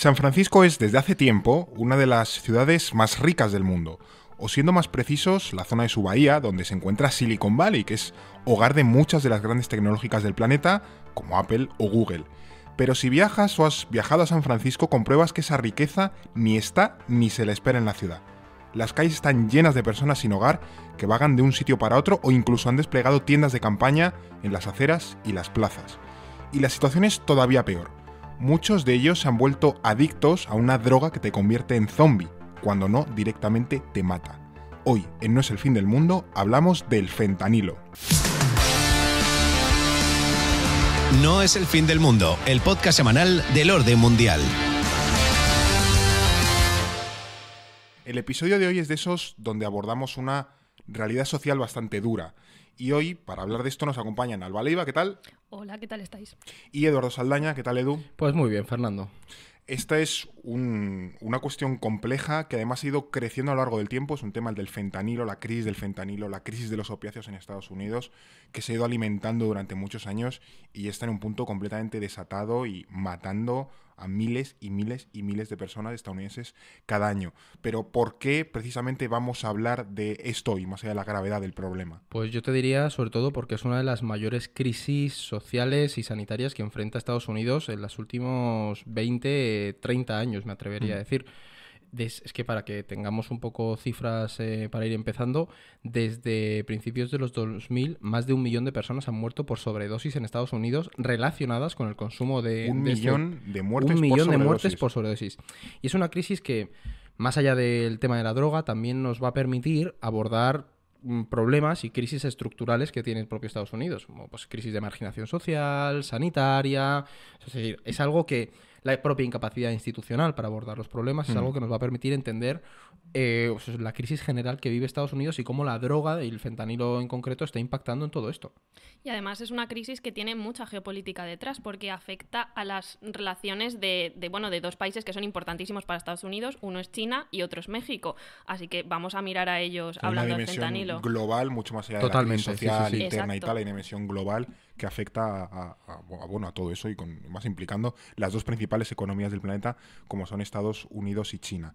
San Francisco es desde hace tiempo una de las ciudades más ricas del mundo, o siendo más precisos, la zona de su bahía donde se encuentra Silicon Valley, que es hogar de muchas de las grandes tecnológicas del planeta, como Apple o Google. Pero si viajas o has viajado a San Francisco, compruebas que esa riqueza ni está ni se la espera en la ciudad. Las calles están llenas de personas sin hogar que vagan de un sitio para otro o incluso han desplegado tiendas de campaña en las aceras y las plazas. Y la situación es todavía peor muchos de ellos se han vuelto adictos a una droga que te convierte en zombie, cuando no directamente te mata. Hoy, en No es el fin del mundo, hablamos del fentanilo. No es el fin del mundo, el podcast semanal del orden mundial. El episodio de hoy es de esos donde abordamos una realidad social bastante dura, y hoy, para hablar de esto, nos acompañan Alba Leiva, ¿qué tal? Hola, ¿qué tal estáis? Y Eduardo Saldaña, ¿qué tal, Edu? Pues muy bien, Fernando. Esta es una cuestión compleja que además ha ido creciendo a lo largo del tiempo. Es un tema el del fentanilo, la crisis del fentanilo, la crisis de los opiáceos en Estados Unidos, que se ha ido alimentando durante muchos años y está en un punto completamente desatado y matando a miles y miles y miles de personas estadounidenses cada año. Pero ¿por qué precisamente vamos a hablar de esto y más allá de la gravedad del problema? Pues yo te diría sobre todo porque es una de las mayores crisis sociales y sanitarias que enfrenta Estados Unidos en los últimos 20, 30 años, me atrevería mm. a decir es que para que tengamos un poco cifras eh, para ir empezando, desde principios de los 2000 más de un millón de personas han muerto por sobredosis en Estados Unidos relacionadas con el consumo de... Un este millón de muertes. Un millón de muertes por sobredosis. Y es una crisis que, más allá del tema de la droga, también nos va a permitir abordar mm, problemas y crisis estructurales que tiene el propio Estados Unidos, como pues, crisis de marginación social, sanitaria, es decir, es algo que la propia incapacidad institucional para abordar los problemas, es algo que nos va a permitir entender eh, pues, la crisis general que vive Estados Unidos y cómo la droga, y el fentanilo en concreto, está impactando en todo esto. Y además es una crisis que tiene mucha geopolítica detrás porque afecta a las relaciones de, bueno, de dos países que son importantísimos para Estados Unidos, uno es China y otro es México. Así que vamos a mirar a ellos hablando de fentanilo. global, mucho más allá de la dimensión social interna y tal, la dimensión global que afecta a, bueno, a todo eso y con, más implicando las dos principales economías del planeta como son Estados Unidos y China.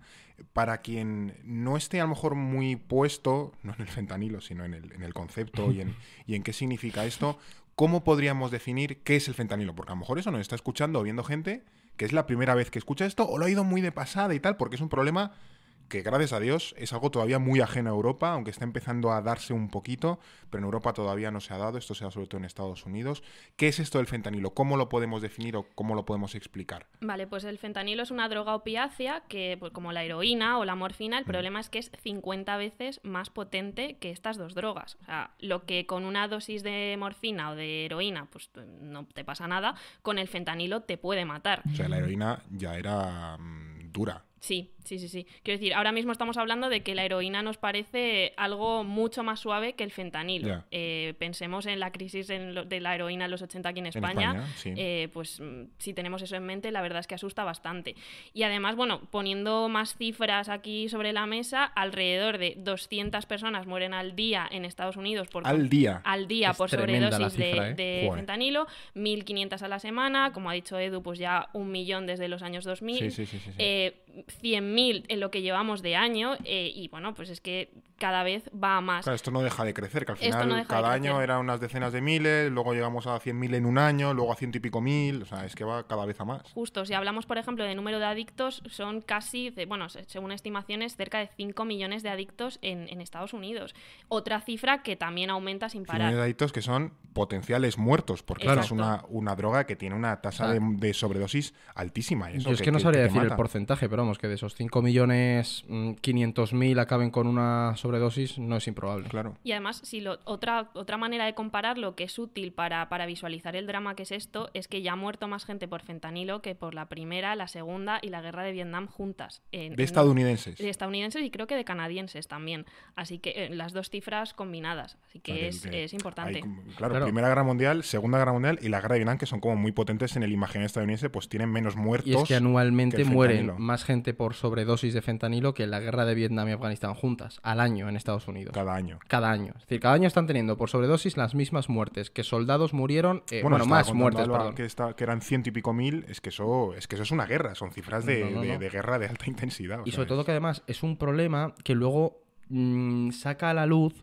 Para quien no esté a lo mejor muy puesto, no en el fentanilo, sino en el, concepto y en, y en qué significa esto, ¿cómo podríamos definir qué es el fentanilo? Porque a lo mejor eso nos está escuchando o viendo gente que es la primera vez que escucha esto o lo ha ido muy de pasada y tal, porque es un problema que gracias a Dios es algo todavía muy ajeno a Europa, aunque está empezando a darse un poquito, pero en Europa todavía no se ha dado, esto se ha sobre todo en Estados Unidos. ¿Qué es esto del fentanilo? ¿Cómo lo podemos definir o cómo lo podemos explicar? Vale, pues el fentanilo es una droga opiácea que, pues como la heroína o la morfina, el problema es que es 50 veces más potente que estas dos drogas. O sea, lo que con una dosis de morfina o de heroína, pues no te pasa nada, con el fentanilo te puede matar. O sea, la heroína ya era mm, dura Sí, sí, sí, sí. Quiero decir, ahora mismo estamos hablando de que la heroína nos parece algo mucho más suave que el fentanilo. Eh, pensemos en la crisis de la heroína en los 80 aquí en España. Eh, pues mm, si tenemos eso en mente, la verdad es que asusta bastante. Y además, bueno, poniendo más cifras aquí sobre la mesa, alrededor de 200 personas mueren al día en Estados Unidos por... Al día. Al día por sobredosis de, ¿eh? fentanilo, 1.500 a la semana, como ha dicho Edu, pues ya un millón desde los años 2000. sí, sí. sí, sí. 100.000 en lo que llevamos de año eh, y bueno, pues es que cada vez va a más. Claro, esto no deja de crecer, que al final cada año eran unas decenas de miles, luego llegamos a 100.000 en un año, luego a ciento y pico mil, o sea, es que va cada vez a más. Justo, si hablamos, por ejemplo, de número de adictos, son casi, bueno, según estimaciones, cerca de 5 millones de adictos en, Estados Unidos. Otra cifra que también aumenta sin parar. millones de adictos que son potenciales muertos, porque es una, droga que tiene una tasa de, sobredosis altísima. es que, no sabría decir el porcentaje, pero vamos, que de esos 5 millones mm, acaben con una sobredosis no es improbable. Claro. Y además, si lo, otra, otra manera de comparar lo que es útil para, para visualizar el drama que es esto es que ya ha muerto más gente por fentanilo que por la primera, la segunda y la guerra de Vietnam juntas. de estadounidenses. de estadounidenses y creo que de canadienses también. Así que eh, las dos cifras combinadas. Así que es, importante. claro, Primera Guerra Mundial, Segunda Guerra Mundial y la guerra de Vietnam, que son como muy potentes en el imaginario estadounidense, pues tienen menos muertos. Y es que anualmente mueren más gente por sobredosis de fentanilo que la guerra de Vietnam y Afganistán juntas, al año en Estados Unidos. Cada año. Cada año. Es decir, cada año están teniendo por sobredosis las mismas muertes, que soldados murieron, eh, bueno, más muertes, perdón. Que, que, eran ciento y pico mil, es que, eso, es que eso es una guerra, son cifras de, guerra de alta intensidad. Y sobre todo que además es un problema que luego mm, saca a la luz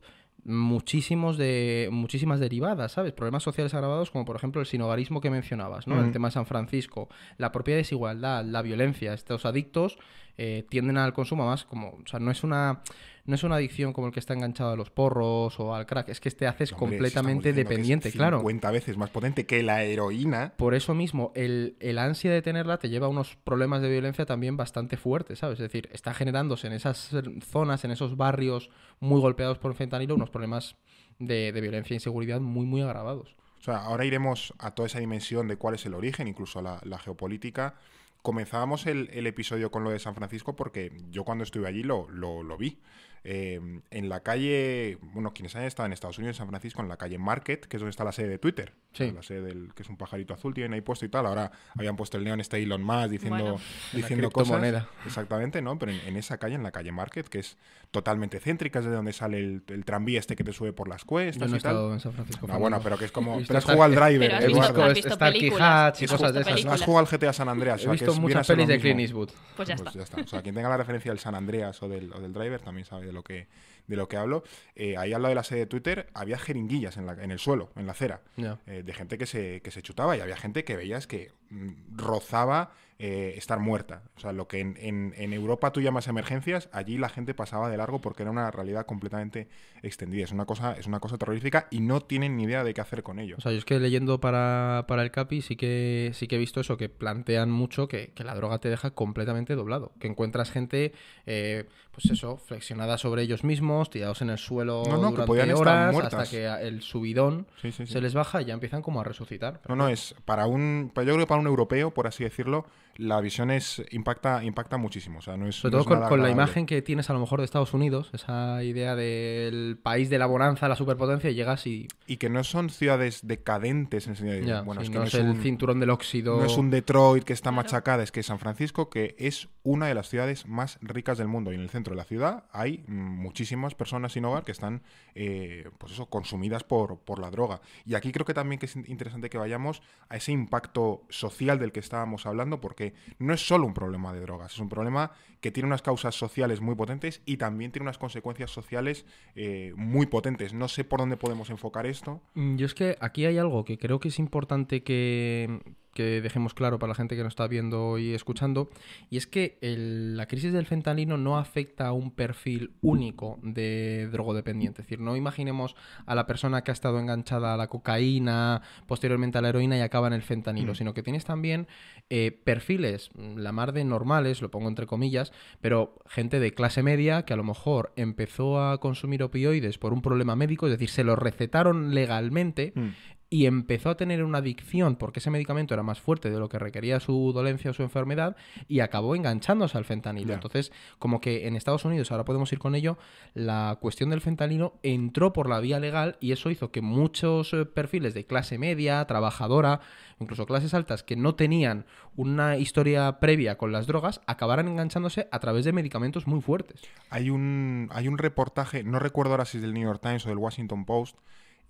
muchísimos de muchísimas derivadas, ¿sabes? Problemas sociales agravados como por ejemplo el sinogarismo que mencionabas, ¿no? El tema de San Francisco, la propia desigualdad, la violencia, estos adictos eh, tienden al consumo más como, o sea, no es una no es una adicción como el que está enganchado a los porros o al crack, es que te este haces completamente dependiente, claro. 50 veces más potente que la heroína. Por eso mismo, el, ansia de tenerla te lleva a unos problemas de violencia también bastante fuertes, ¿sabes? Es decir, está generándose en esas zonas, en esos barrios muy golpeados por el fentanilo, unos problemas de, violencia e inseguridad muy, muy agravados. O sea, ahora iremos a toda esa dimensión de cuál es el origen, incluso la, la geopolítica comenzábamos el, episodio con lo de San Francisco porque yo cuando estuve allí lo, lo vi. Em, en la calle, bueno, quienes hayan estado en Estados Unidos, en San Francisco, en la calle Market, que es donde está la sede de Twitter, la sede del que es un pajarito azul, tienen ahí puesto y tal. Ahora habían puesto el neón este Elon Musk diciendo, diciendo cosas. Exactamente, ¿no? Pero en, esa calle, en la calle Market, que es totalmente céntrica, es de donde sale el, tranvía este que te sube por las cuestas. Yo no he estado en San Francisco. bueno, pero que es como. Pero has jugado al driver, has visto, y cosas de esas. Has jugado al GTA San Andreas. He visto muchas pelis de Clint Eastwood. Pues, pues ya, está. O sea, quien tenga la referencia del San Andreas o del, o del driver también sabe de lo que, de lo que hablo, eh, ahí al lado de la sede de Twitter había jeringuillas en, la, en el suelo, en la acera, eh, de gente que se, que se chutaba y había gente que veías que mm, rozaba eh, estar muerta. O sea, lo que en, Europa tú llamas emergencias, allí la gente pasaba de largo porque era una realidad completamente extendida. Es una cosa, es una cosa terrorífica y no tienen ni idea de qué hacer con ello. O sea, yo es que leyendo para, el CAPI sí que, sí que he visto eso, que plantean mucho que, la droga te deja completamente doblado. Que encuentras gente, eh, pues eso, flexionada sobre ellos mismos, tirados en el suelo durante horas, hasta que el subidón se les baja y ya empiezan como a resucitar. No, no, es para un. Yo creo que para un europeo, por así decirlo, la visión es impacta, impacta muchísimo. O sea, Sobre todo con, la imagen que tienes a lo mejor de Estados Unidos, esa idea del país de la bonanza, la superpotencia, y llegas y. Y que no son ciudades decadentes en bueno, no, es, el cinturón del óxido. No es un Detroit que está machacada, es que San Francisco, que es una de las ciudades más ricas del mundo. Y en el centro de la ciudad hay muchísimas personas sin hogar que están, eh, pues eso, consumidas por, por la droga. Y aquí creo que también que es interesante que vayamos a ese impacto social del que estábamos hablando, porque que no es solo un problema de drogas, es un problema que tiene unas causas sociales muy potentes y también tiene unas consecuencias sociales eh, muy potentes. No sé por dónde podemos enfocar esto. Mm, yo es que aquí hay algo que creo que es importante que, dejemos claro para la gente que nos está viendo y escuchando, y es que la crisis del fentanilo no afecta a un perfil único de drogodependiente. Es decir, no imaginemos a la persona que ha estado enganchada a la cocaína, posteriormente a la heroína y acaba en el fentanilo, mm. sino que tienes también eh, perfiles, mm, la mar de normales, lo pongo entre comillas, pero gente de clase media que a lo mejor empezó a consumir opioides por un problema médico, es decir, se los recetaron legalmente. Mm y empezó a tener una adicción porque ese medicamento era más fuerte de lo que requería su dolencia o su enfermedad y acabó enganchándose al fentanilo. Entonces, como que en Estados Unidos, ahora podemos ir con ello, la cuestión del fentanilo entró por la vía legal y eso hizo que muchos eh, perfiles de clase media, trabajadora, incluso clases altas que no tenían una historia previa con las drogas, acabaran enganchándose a través de medicamentos muy fuertes. Hay un, hay un reportaje, no recuerdo ahora si es del New York Times o del Washington Post,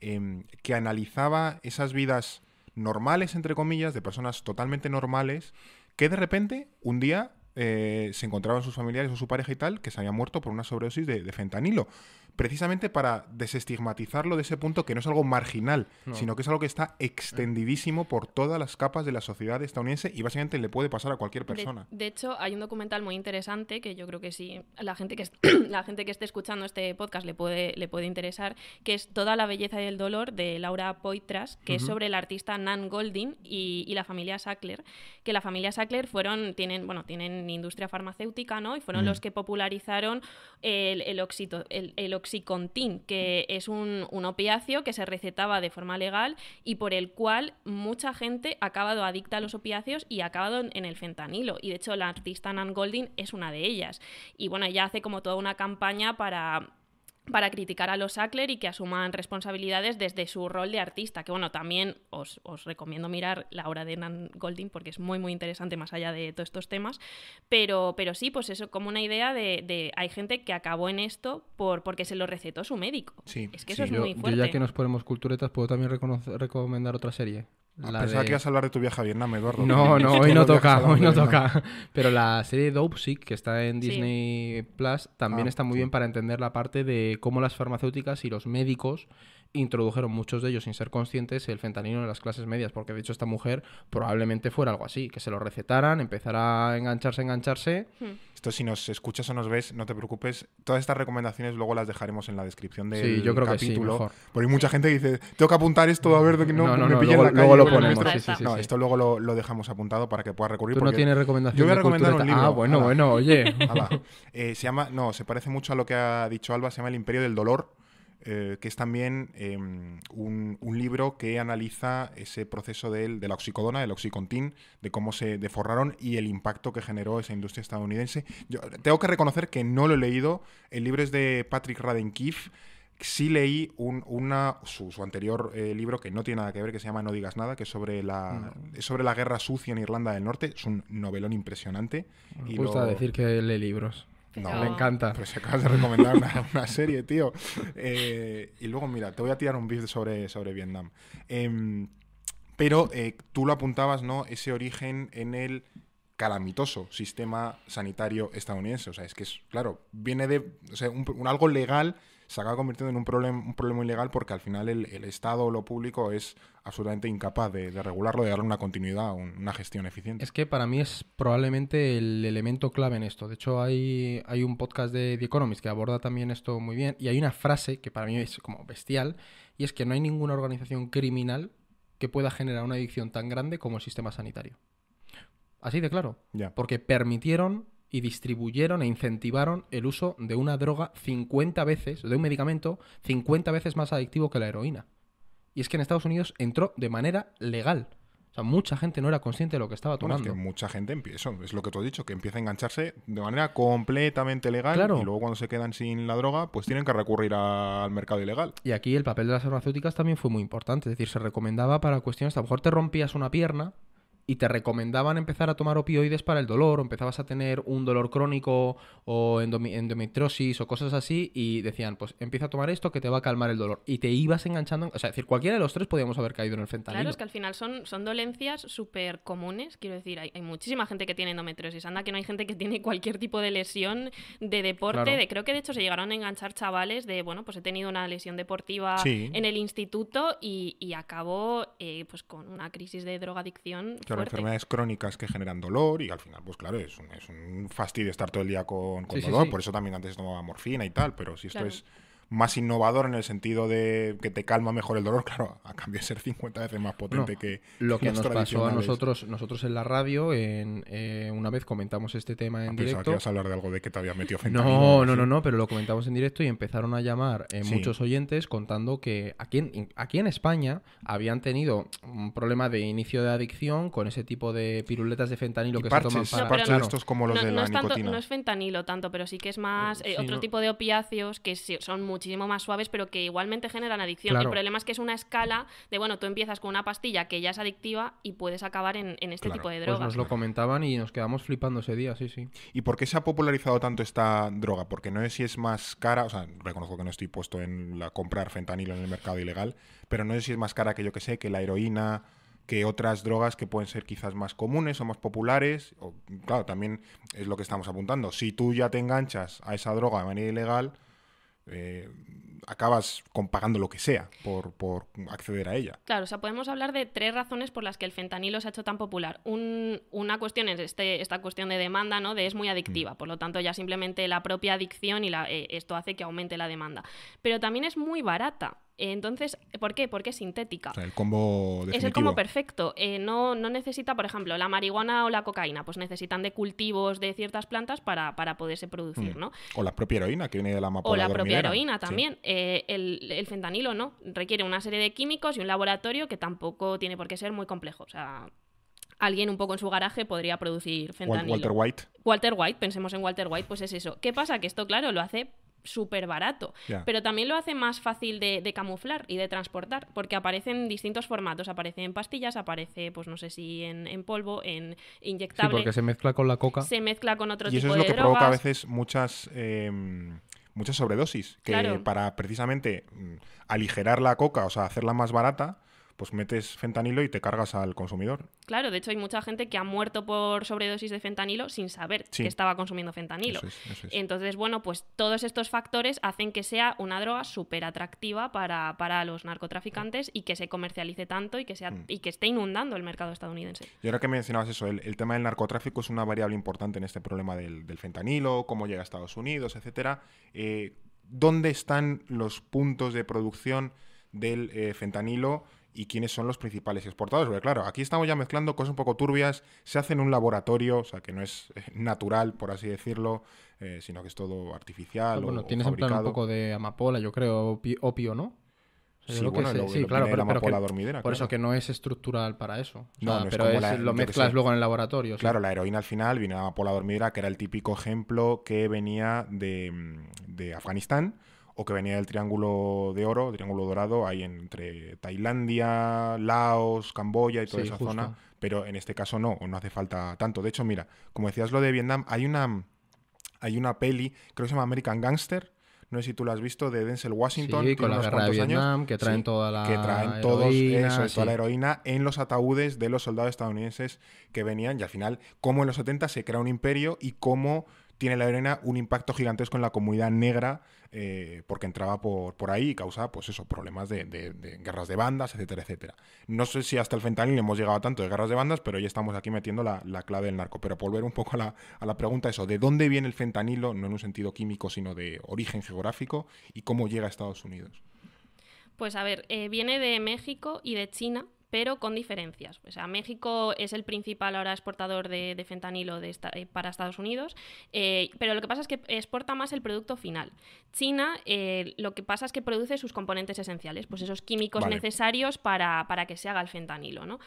Em, que analizaba esas vidas normales, entre comillas, de personas totalmente normales, que de repente un día eh, se encontraban sus familiares o su pareja y tal, que se había muerto por una sobredosis de fentanilo precisamente para desestigmatizarlo de ese punto que no es algo marginal, sino que es algo que está extendidísimo por todas las capas de la sociedad estadounidense y básicamente le puede pasar a cualquier persona. De, hecho, hay un documental muy interesante que yo creo que sí, la gente que, la gente que esté escuchando este podcast le puede, le puede interesar, que es Toda la belleza y el dolor de Laura Poitras, que es sobre el artista Nan Goldin y, la familia Sackler, que la familia Sackler fueron, tienen, bueno, tienen industria farmacéutica, ¿no? Y fueron los que popularizaron el, el, el, que es un, un opiáceo que se recetaba de forma legal y por el cual mucha gente ha acabado adicta a los opiáceos y ha acabado en, el fentanilo. Y de hecho la artista Nan Goldin es una de ellas. Y bueno, ella hace como toda una campaña para para criticar a los Sackler y que asuman responsabilidades desde su rol de artista, que bueno, también os, recomiendo mirar la obra de Nan Golding porque es muy muy interesante más allá de todos estos temas, pero, pero sí, pues eso como una idea de, hay gente que acabó en esto por, porque se lo recetó su médico. Sí, es que eso es muy fuerte. Yo ya que nos ponemos culturetas, puedo también recomendar otra serie. Ah, pensaba que ibas a hablar de tu viaje a Vietnam, Eduardo. No, no, hoy no toca, hoy no toca. Pero la serie Dope que está en Disney Plus, también ah, está muy bien para entender la parte de cómo las farmacéuticas y los médicos introdujeron muchos de ellos sin ser conscientes el fentanilo en las clases medias, porque de hecho esta mujer probablemente fuera algo así, que se lo recetaran, empezara a engancharse, engancharse. Hmm. Esto si nos escuchas o nos ves, no te preocupes, todas estas recomendaciones luego las dejaremos en la descripción del sí, yo creo Que sí, Porque hay mucha gente que dice, tengo que apuntar esto a ver de que no, me no, lo ponemos. no, esto luego lo, dejamos apuntado para que pueda recurrir. no tiene recomendación. Yo voy a recomendar un ah, libro. Ah, bueno, bueno, oye. Ah, eh, se llama, no, se parece mucho a lo que ha dicho Alba, se llama El Imperio del Dolor eh, que es también em, un, libro que analiza ese proceso de, la oxicodona, del oxicontin, de cómo se deforraron y el impacto que generó esa industria estadounidense. Yo tengo que reconocer que no lo he leído. El libro es de Patrick Keefe. sí leí un, una, su, anterior eh, libro que no tiene nada que ver, que se llama No digas nada, que es sobre la, sobre la guerra sucia en Irlanda del Norte. Es un novelón impresionante. Me pues gusta decir que lee libros. No, me encanta. Pues acabas de recomendar una, serie, tío. Eh, y luego, mira, te voy a tirar un beat sobre, sobre Vietnam. Em, pero eh, tú lo apuntabas, ¿no? Ese origen en el calamitoso sistema sanitario estadounidense. O sea, es que es, claro, viene de o sea, un, algo legal se acaba convirtiendo en un, un problema ilegal porque al final el, Estado o lo público es absolutamente incapaz de, regularlo, de darle una continuidad, una gestión eficiente. Es que para mí es probablemente el elemento clave en esto. De hecho, hay, hay un podcast de The Economist que aborda también esto muy bien y hay una frase que para mí es como bestial y es que no hay ninguna organización criminal que pueda generar una adicción tan grande como el sistema sanitario. Así de claro. Porque permitieron y distribuyeron e incentivaron el uso de una droga 50 veces, de un medicamento 50 veces más adictivo que la heroína. Y es que en Estados Unidos entró de manera legal. O sea, mucha gente no era consciente de lo que estaba tomando. es que mucha gente empieza, es lo que te he dicho, que empieza a engancharse de manera completamente legal y luego cuando se quedan sin la droga, pues tienen que recurrir al mercado ilegal. Y aquí el papel de las farmacéuticas también fue muy importante, es decir, se recomendaba para cuestiones, a lo mejor te rompías una pierna, y te recomendaban empezar a tomar opioides para el dolor, o empezabas a tener un dolor crónico o endometriosis o cosas así, y decían, pues empieza a tomar esto que te va a calmar el dolor. Y te ibas enganchando, o sea, es decir, cualquiera de los tres podíamos haber caído en el fentanilo. Claro, es que al final son, son dolencias súper comunes, quiero decir, hay, muchísima gente que tiene endometriosis, anda que no hay gente que tiene cualquier tipo de lesión de deporte, de creo que de hecho se llegaron a enganchar chavales de, bueno, pues he tenido una lesión deportiva en el instituto y, acabó eh, pues con una crisis de drogadicción. Claro enfermedades crónicas que generan dolor y al final, pues claro, es un, es un fastidio estar todo el día con, dolor. Por eso también antes tomaba morfina y tal, pero si esto es más innovador en el sentido de que te calma mejor el dolor, claro, a cambio de ser 50 veces más potente que lo que nos pasó a nosotros nosotros en la radio, en, eh, una vez comentamos este tema en ah, directo. Que ibas a hablar de algo de que te había metido No, no, no, no, pero lo comentamos en directo y empezaron a llamar eh, muchos oyentes contando que aquí en, aquí en España habían tenido un problema de inicio de adicción con ese tipo de piruletas de fentanilo que se toman para... No, como los de la es Tanto, no es fentanilo tanto, pero sí que es más eh, eh, otro tipo de opiáceos que son muy muchísimo más suaves, pero que igualmente generan adicción. El problema es que es una escala de, bueno, tú empiezas con una pastilla que ya es adictiva y puedes acabar en, este tipo de pues drogas. nos lo comentaban y nos quedamos flipando ese día, sí, sí. ¿Y por qué se ha popularizado tanto esta droga? Porque no sé si es más cara, o sea, reconozco que no estoy puesto en la comprar fentanilo en el mercado ilegal, pero no sé si es más cara que yo que sé, que la heroína que otras drogas que pueden ser quizás más comunes o más populares. O, claro, también es lo que estamos apuntando. Si tú ya te enganchas a esa droga de manera ilegal, eh, acabas pagando lo que sea por, por, acceder a ella. Claro, o sea, podemos hablar de tres razones por las que el fentanilo se ha hecho tan popular. una cuestión es este, esta cuestión de demanda, ¿no? De es muy adictiva, mm. por lo tanto ya simplemente la propia adicción y la, eh, esto hace que aumente la demanda. Pero también es muy barata. Entonces, ¿por qué? Porque es sintética. O sea, el combo definitivo. Es el combo perfecto. Eh, no, necesita, por ejemplo, la marihuana o la cocaína, pues necesitan de cultivos de ciertas plantas para, poderse producir, mm. ¿no? O la propia heroína que viene de la mapa. O la propia heroína también. Eh, el, el, fentanilo no, requiere una serie de químicos y un laboratorio que tampoco tiene por qué ser muy complejo. O sea, alguien un poco en su garaje podría producir fentanilo. Walter White. Walter White, pensemos en Walter White, pues es eso. ¿Qué pasa? Que esto, claro, lo hace súper barato. Pero también lo hace más fácil de, camuflar y de transportar, porque aparecen distintos formatos. Aparece en pastillas, aparece, pues no sé si en, polvo, en inyectable. Sí, porque se mezcla con la coca. Se mezcla con otro y tipo de drogas. eso es lo que provoca a veces muchas... Em, muchas sobredosis. Que para precisamente mm, aligerar la coca, o sea, hacerla más barata, pues metes fentanilo y te cargas al consumidor. Claro, de hecho hay mucha gente que ha muerto por sobredosis de fentanilo sin saber que estaba consumiendo fentanilo. Entonces, bueno, pues todos estos factores hacen que sea una droga súper atractiva para, los narcotraficantes y que se comercialice tanto y que, sea, mm. y que esté inundando el mercado estadounidense. Y ahora que mencionabas eso, el, tema del narcotráfico es una variable importante en este problema del, fentanilo, cómo llega a Estados Unidos, etcétera. Eh, ¿Dónde están los puntos de producción del eh, fentanilo? y quiénes son los principales exportadores. Porque claro, aquí estamos ya mezclando cosas un poco turbias, se hace en un laboratorio, o sea, que no es eh, natural, por así decirlo, eh, sino que es todo artificial. Ah, bueno, tienes un poco de amapola, yo creo, opio, ¿no? sí, claro, pero, Por eso que no es estructural para eso. no, pero lo mezclas luego en el laboratorio. Claro, la heroína al final viene de la amapola dormidera, que era el típico ejemplo que venía de, mm, de Afganistán o que venía del Triángulo de Oro, Triángulo Dorado, ahí entre Tailandia, Laos, Camboya y toda esa zona, pero en este caso no, no hace falta tanto. De hecho, mira, como decías lo de Vietnam, hay una, hay una peli, creo que se llama American Gangster, no sé si tú la has visto, de Denzel Washington. Sí, con que traen toda la que la heroína en los ataúdes de los soldados estadounidenses que venían. Y al final, cómo en los 70 se crea un imperio y cómo tiene la arena un impacto gigantesco en la comunidad negra eh, porque entraba por, por ahí y causaba, pues eso, problemas de, guerras de bandas, etcétera, etcétera. No sé si hasta el fentanil hemos llegado a tanto de guerras de bandas, pero ya estamos aquí metiendo la, clave del narco. Pero volver un poco a la, pregunta, eso, ¿de dónde viene el fentanilo, no en un sentido químico, sino de origen geográfico, y cómo llega a Estados Unidos? Pues a ver, eh, viene de México y de China, pero con diferencias. O sea, México es el principal ahora exportador de, fentanilo eh, para Estados Unidos, eh, pero lo que pasa es que exporta más el producto final. China eh, lo que pasa es que produce sus componentes esenciales, pues esos químicos necesarios para, que se haga el fentanilo. ¿no?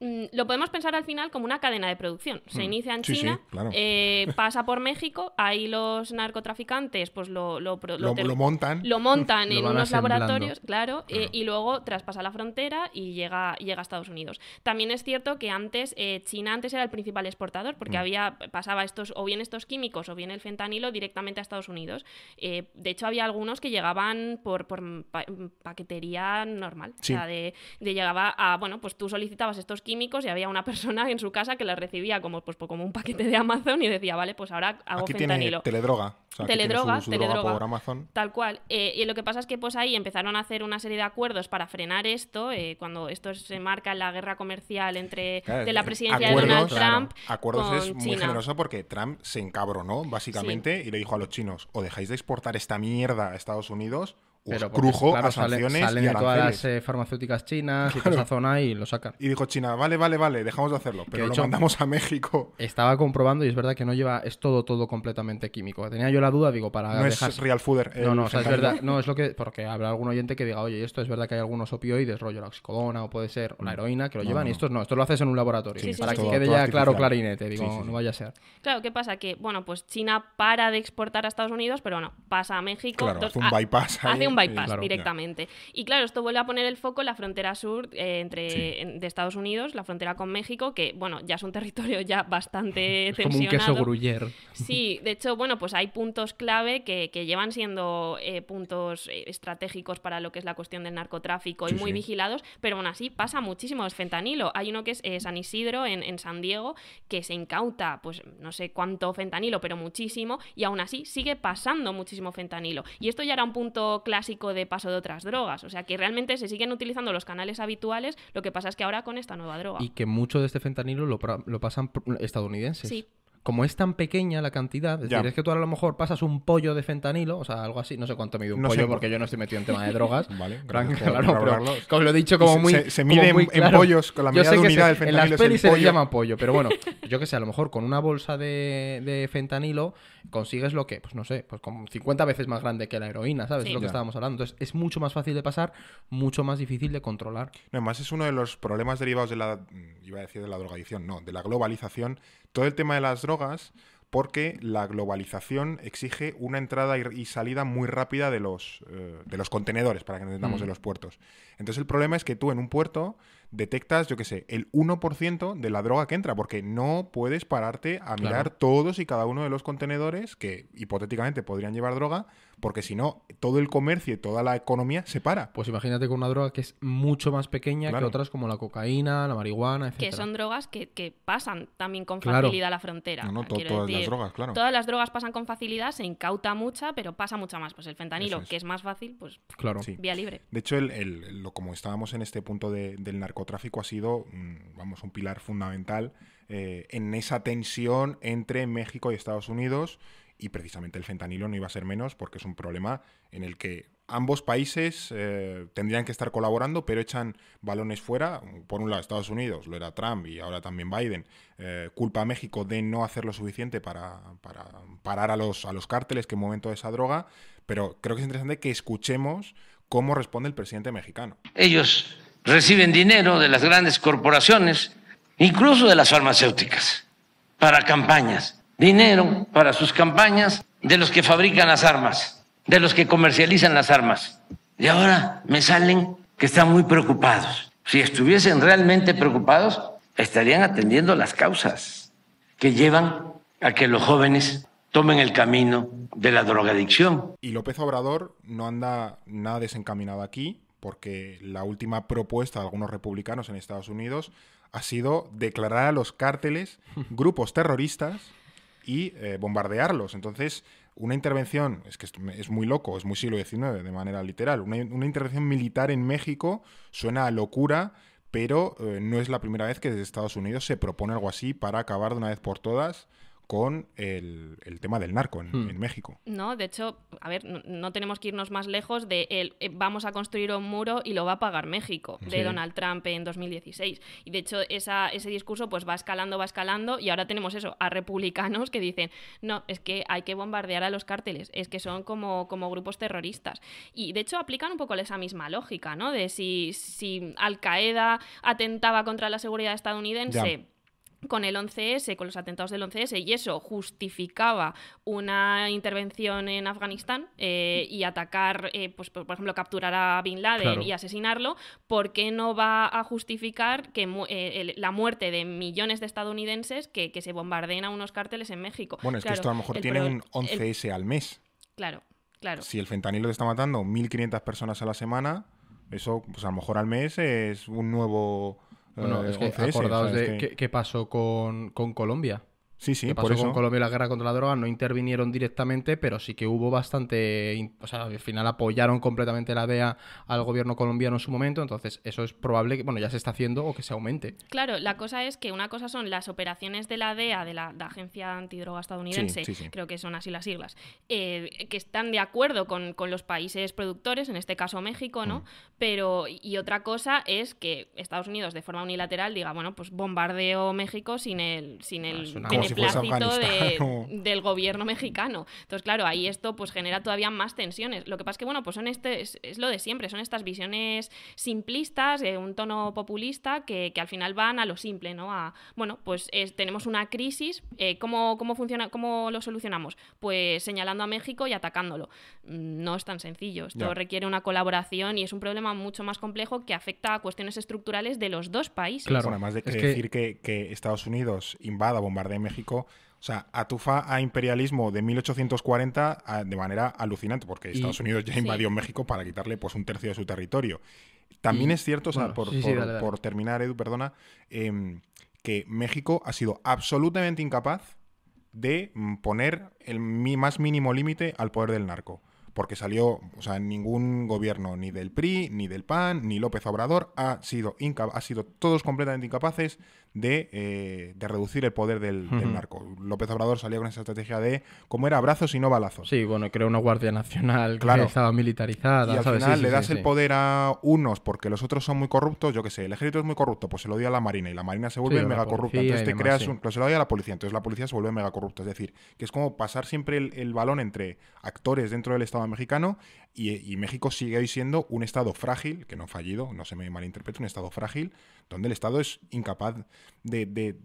Mm, lo podemos pensar al final como una cadena de producción. Se mm. inicia en China, pasa por México, ahí los narcotraficantes pues lo, lo, montan. Lo montan en unos laboratorios, y luego traspasa la frontera y llega llega a Estados Unidos. También es cierto que antes eh, China antes era el principal exportador porque mm. había pasaba estos o bien estos químicos o bien el fentanilo directamente a Estados Unidos. Eh, de hecho había algunos que llegaban por, paquetería normal, o sea, de, llegaba a bueno pues tú solicitabas estos químicos y había una persona en su casa que las recibía como pues como un paquete de Amazon y decía vale pues ahora hago aquí fentanilo. Tiene teledroga. teledroga, por Tal cual. Eh, y lo que pasa es que pues ahí empezaron a hacer una serie de acuerdos para frenar esto cuando esto estos marca la guerra comercial entre de la eh, presidencia de Donald Trump. acuerdos es muy generoso porque Trump se encabronó, básicamente, y le dijo a los chinos: o dejáis de exportar esta mierda a Estados Unidos pues pero crujo a salen, y todas las eh, farmacéuticas chinas y toda esa zona y lo sacan. Y dijo China, vale, vale, vale, dejamos de hacerlo, pero lo mandamos a México. Estaba comprobando y es verdad que no lleva, es todo, todo completamente químico. Tenía yo la duda, digo, para No es real fooder. No, no, es verdad, no, es lo que, porque habrá algún oyente que diga, oye, esto es verdad que hay algunos opioides, rollo la oxicodona o puede ser la mm. heroína, que lo llevan y estos no, esto lo haces en un laboratorio. para que quede ya claro clarinete, digo, no vaya a ser. Claro, ¿qué pasa? Que, bueno, pues China para de exportar a Estados Unidos, pero bueno, pasa a México. Claro, hace un ah, bypass. un bypass directamente. Y claro, esto vuelve a poner el foco en la frontera sur eh, entre, de Estados Unidos, la frontera con México, que bueno, ya es un territorio ya bastante es Como un queso gruyer. Sí, de hecho, bueno, pues hay puntos clave que, llevan siendo eh, puntos eh, estratégicos para lo que es la cuestión del narcotráfico y muy vigilados, pero aún así pasa muchísimo, fentanilo. Hay uno que es San Isidro, en, en San Diego, que se incauta, pues no sé cuánto fentanilo, pero muchísimo, y aún así sigue pasando muchísimo fentanilo. Y esto ya era un punto clásico de paso de otras drogas. O sea que realmente se siguen utilizando los canales habituales, lo que pasa es que ahora con esta nueva droga. Y que mucho de este fentanilo lo, pasan estadounidenses. Sí como es tan pequeña la cantidad, es decir, es que tú a lo mejor pasas un pollo de fentanilo, o sea, algo así, no sé cuánto mide un pollo porque yo no estoy metido en tema de drogas. vale, claro, pero, como lo he dicho, como muy. Se, mide en, pollos con la medida de del fentanilo. las pelis se llama pollo, pero bueno, yo qué sé, a lo mejor con una bolsa de fentanilo consigues lo que, pues no sé, pues como 50 veces más grande que la heroína, ¿sabes? es lo que estábamos hablando. Entonces es mucho más fácil de pasar, mucho más difícil de controlar. No, además es uno de los problemas derivados de la, mm, iba a decir de la drogadicción, no, de la globalización. Todo el tema de las drogas porque la globalización exige una entrada y salida muy rápida de los, eh, de los contenedores, para que nos entendamos, mm. los puertos. Entonces el problema es que tú en un puerto detectas, yo que sé, el 1% de la droga que entra, porque no puedes pararte a mirar todos y cada uno de los contenedores que hipotéticamente podrían llevar droga, porque si no, todo el comercio y toda la economía se para. Pues imagínate con una droga que es mucho más pequeña que otras como la cocaína, la marihuana, etc. Que son drogas que, pasan también con facilidad a la frontera. No, no, todas las drogas, claro. Todas las drogas pasan con facilidad, se incauta mucha, pero pasa mucha más. Pues el fentanilo, que es más fácil, pues vía libre. De hecho, lo, como estábamos en este punto del narcotráfico, ha sido, mm, vamos, un pilar fundamental eh, en esa tensión entre México y Estados Unidos y precisamente el fentanilo no iba a ser menos porque es un problema en el que ambos países eh, tendrían que estar colaborando, pero echan balones fuera. Por un lado, Estados Unidos, lo era Trump y ahora también Biden, eh, culpa a México de no hacer lo suficiente para, parar a los, a los cárteles que mueven toda esa droga, pero creo que es interesante que escuchemos cómo responde el presidente mexicano. Ellos reciben dinero de las grandes corporaciones, incluso de las farmacéuticas, para campañas dinero para sus campañas de los que fabrican las armas, de los que comercializan las armas. Y ahora me salen que están muy preocupados. Si estuviesen realmente preocupados, estarían atendiendo las causas que llevan a que los jóvenes tomen el camino de la drogadicción. Y López Obrador no anda nada desencaminado aquí, porque la última propuesta de algunos republicanos en Estados Unidos ha sido declarar a los cárteles grupos terroristas y eh, bombardearlos. Entonces, una intervención, es que es muy loco, es muy siglo XIX de manera literal, una, intervención militar en México suena a locura, pero eh, no es la primera vez que desde Estados Unidos se propone algo así para acabar de una vez por todas con el, tema del narco hmm. en, México. No, de hecho, a ver, no, tenemos que irnos más lejos de el, eh, vamos a construir un muro y lo va a pagar México, de Donald Trump en 2016. Y de hecho, ese discurso pues va escalando, va escalando, y ahora tenemos eso, a republicanos que dicen, no, es que hay que bombardear a los cárteles, es que son como, como grupos terroristas. Y de hecho aplican un poco esa misma lógica, ¿no? De si, Al Qaeda atentaba contra la seguridad estadounidense con el 11S, con los atentados del 11S, y eso justificaba una intervención en Afganistán eh, y atacar, eh, pues, por, ejemplo, capturar a Bin Laden y asesinarlo, ¿por qué no va a justificar que eh, la muerte de millones de estadounidenses que, se bombardeen a unos cárteles en México? Bueno, es que esto a lo mejor tiene un 11S al mes. Claro, claro. Si el fentanilo está matando 1.500 personas a la semana, eso pues a lo mejor al mes es un nuevo bueno, eh, es que acordaos de qué, qué pasó con, con Colombia. Sí, sí, pasó por eso. con Colombia la guerra contra la droga, no intervinieron directamente, pero sí que hubo bastante, o sea, al final apoyaron completamente la DEA al gobierno colombiano en su momento, entonces eso es probable que, bueno, ya se está haciendo o que se aumente. Claro, la cosa es que una cosa son las operaciones de la DEA, de la, Agencia Antidroga Estadounidense, creo que son así las siglas, eh, que están de acuerdo con, los países productores, en este caso México, ¿no? Mm. Pero, y otra cosa es que Estados Unidos de forma unilateral diga, bueno, pues bombardeo México sin el, sin ah, el el del gobierno mexicano. Entonces, claro, ahí esto pues genera todavía más tensiones. Lo que pasa es que, bueno, pues son este, es, lo de siempre, son estas visiones simplistas, de eh, un tono populista, que, al final van a lo simple, ¿no? A, bueno, pues tenemos una crisis, eh, ¿cómo, funciona, ¿cómo lo solucionamos? Pues señalando a México y atacándolo. Mm, no es tan sencillo, esto requiere una colaboración y es un problema mucho más complejo que afecta a cuestiones estructurales de los dos países. Claro, además de que decir que... Estados Unidos invada, bombardee México, México. O sea, atufa a imperialismo de 1840 ah, de manera alucinante, porque Estados Unidos ya invadió México para quitarle pues, un tercio de su territorio. También mm. es cierto, sea, por, terminar, Edu, perdona, em, que México ha sido absolutamente incapaz de mm, poner el más mínimo límite al poder del narco porque salió, o sea, ningún gobierno, ni del PRI, ni del PAN, ni López Obrador, ha sido, ha sido todos completamente incapaces eh, de, reducir el poder del, narco. López Obrador salía con esa estrategia de, cómo era, abrazos y no balazos. Sí, bueno, creó una Guardia Nacional claro. estaba militarizada. Y al final le das el poder a unos porque los otros son muy corruptos, yo qué sé, el ejército es muy corrupto, pues se lo dio a la Marina y la Marina se vuelve mega corrupta. Entonces te creas un... Pues se lo dio a la policía, entonces la policía se vuelve mega corrupta. Es decir, que es como pasar siempre el, balón entre actores dentro del Estado mexicano y, México sigue hoy siendo un Estado frágil, que no ha fallido, no se me malinterprete, un Estado frágil, donde el Estado es incapaz de,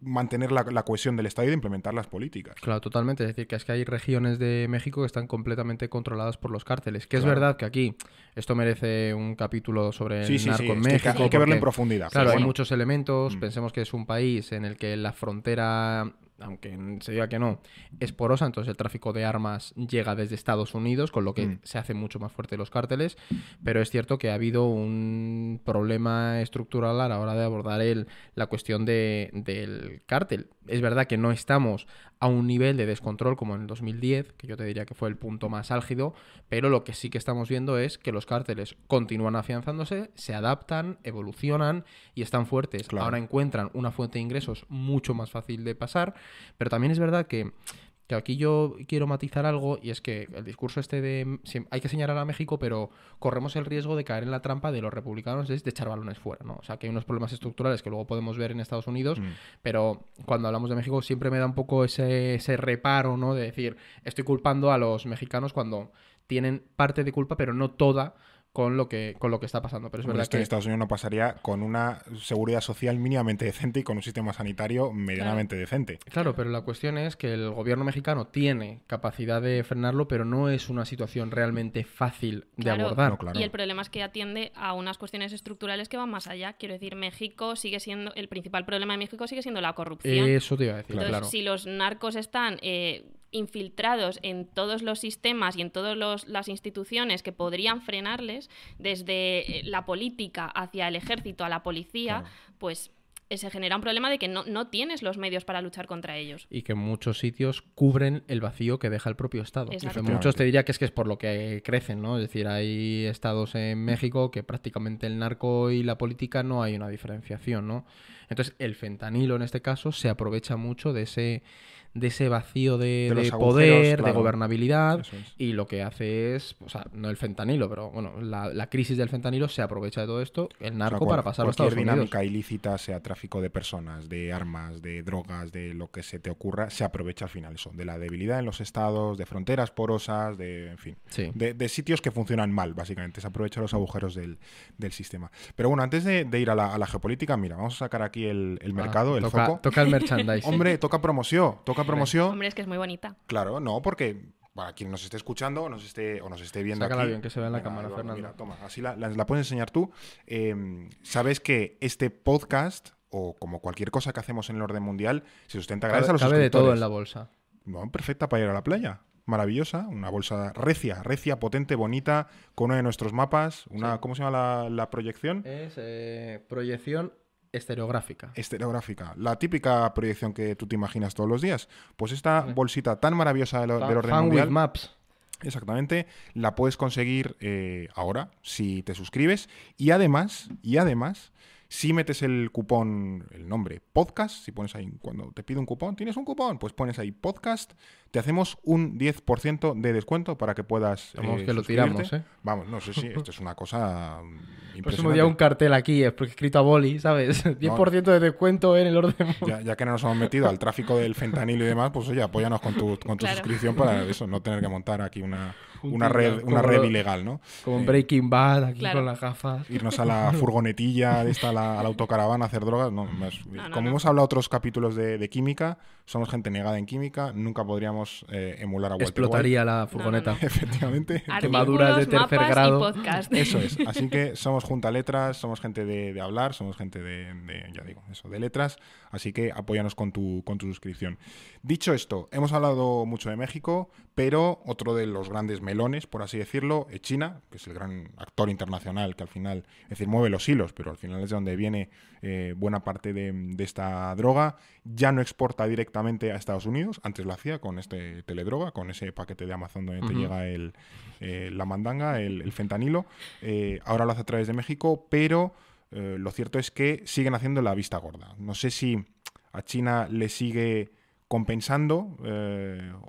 mantener la, cohesión del Estado y de implementar las políticas. Claro, totalmente. Es decir, que es que hay regiones de México que están completamente controladas por los cárteles. Que es verdad que aquí esto merece un capítulo sobre narco en México. que hay, que verlo en profundidad. Claro, hay muchos elementos. Mm. Pensemos que es un país en el que la frontera aunque se diga que no, es porosa, entonces el tráfico de armas llega desde Estados Unidos, con lo que mm. se hace mucho más fuerte los cárteles, pero es cierto que ha habido un problema estructural a la hora de abordar el, la cuestión del cártel. Es verdad que no estamos a un nivel de descontrol como en el 2010, que yo te diría que fue el punto más álgido, pero lo que sí que estamos viendo es que los cárteles continúan afianzándose, se adaptan, evolucionan y están fuertes. Ahora encuentran una fuente de ingresos mucho más fácil de pasar, pero también es verdad que que aquí yo quiero matizar algo y es que el discurso este de hay que señalar a México, pero corremos el riesgo de caer en la trampa de los republicanos es de echar balones fuera, ¿no? O sea, que hay unos problemas estructurales que luego podemos ver en Estados Unidos, mm. pero cuando hablamos de México siempre me da un poco ese, ese reparo, ¿no? De decir, estoy culpando a los mexicanos cuando tienen parte de culpa, pero no toda con lo que, con lo que está pasando. Pero es verdad que... en Estados Unidos no pasaría con una seguridad social mínimamente decente y con un sistema sanitario medianamente decente. Claro, pero la cuestión es que el gobierno mexicano tiene capacidad de frenarlo, pero no es una situación realmente fácil de abordar. claro. Y el problema es que atiende a unas cuestiones estructurales que van más allá. Quiero decir, México sigue siendo, el principal problema de México sigue siendo la corrupción. Eso te iba a decir, Entonces, Si los narcos están... Eh, infiltrados en todos los sistemas y en todas las instituciones que podrían frenarles, desde eh, la política hacia el ejército, a la policía, pues eh, se genera un problema de que no, no, tienes los medios para luchar contra ellos. Y que muchos sitios cubren el vacío que deja el propio Estado. Muchos te diría que es que es por lo que crecen, ¿no? Es decir, hay estados en México que prácticamente el narco y la política no hay una diferenciación, ¿no? Entonces, el fentanilo en este caso se aprovecha mucho de ese de ese vacío de, poder, de gobernabilidad, y lo que hace es, o sea, no el fentanilo, pero bueno, la, crisis del fentanilo se aprovecha de todo esto, el narco, para pasar a Estados Unidos. dinámica ilícita, sea tráfico de personas, de armas, de drogas, de lo que se te ocurra, se aprovecha al final eso, de la debilidad en los estados, de fronteras porosas, de, en fin, de, sitios que funcionan mal, básicamente, se aprovecha los agujeros del, sistema. Pero bueno, antes de, ir a la, geopolítica, mira, vamos a sacar aquí el, ah, mercado, el foco. Toca el merchandising. Hombre, toca promoción, toca promoción. Hombre, es que es muy bonita. Claro, no, porque para quien nos esté escuchando o nos esté, o nos esté viendo Sácala bien, que se ve en la cámara, toma, así la, la, puedes enseñar tú. Em, sabes que este podcast, o como cualquier cosa que hacemos en el orden mundial, se sustenta gracias a los cabe de todo en la bolsa. perfecta para ir a la playa. Maravillosa, una bolsa recia, recia, potente, bonita, con uno de nuestros mapas, una, ¿cómo se llama la, proyección? Es eh, proyección Estereográfica. Estereográfica. La típica proyección que tú te imaginas todos los días. Pues esta bolsita tan maravillosa de los orden mundial... Maps. Exactamente, la puedes conseguir eh, ahora si te suscribes y además, y además si metes el cupón, el nombre podcast, si pones ahí cuando te pide un cupón, tienes un cupón, pues pones ahí podcast, te hacemos un 10% de descuento para que puedas. Eh, Vamos, que lo tiramos, ¿eh? Vamos, no sé si, esto es una cosa impresionante. Próximo día un cartel aquí, es porque escrito a boli, ¿sabes? 10% de descuento en el orden. Ya, que no nos hemos metido al tráfico del fentanil y demás, pues oye, apóyanos con tu, con tu suscripción para eso, no tener que montar aquí una una red, una red ilegal, ¿no? Como Breaking Bad, aquí con las gafas. Irnos a la furgonetilla, esta, a la, autocaravana, a hacer drogas. como hemos hablado otros capítulos de química, somos gente negada en química, nunca podríamos eh, emular a Walter Explotaría la furgoneta. Efectivamente. Quemaduras de tercer grado. Eso es. Así que somos junta letras, somos gente de, hablar, somos gente de, ya digo, eso, de letras. Así que apóyanos con tu, con tu suscripción. Dicho esto, hemos hablado mucho de México, pero otro de los grandes melones, por así decirlo, es China, que es el gran actor internacional que al final, es decir, mueve los hilos, pero al final es de donde viene eh, buena parte de, de esta droga. Ya no exporta directamente a Estados Unidos, antes lo hacía con este teledroga, con ese paquete de Amazon donde te llega el, eh, la mandanga, el, fentanilo, eh, ahora lo hace a través de México, pero eh, lo cierto es que siguen haciendo la vista gorda. No sé si a China le sigue compensando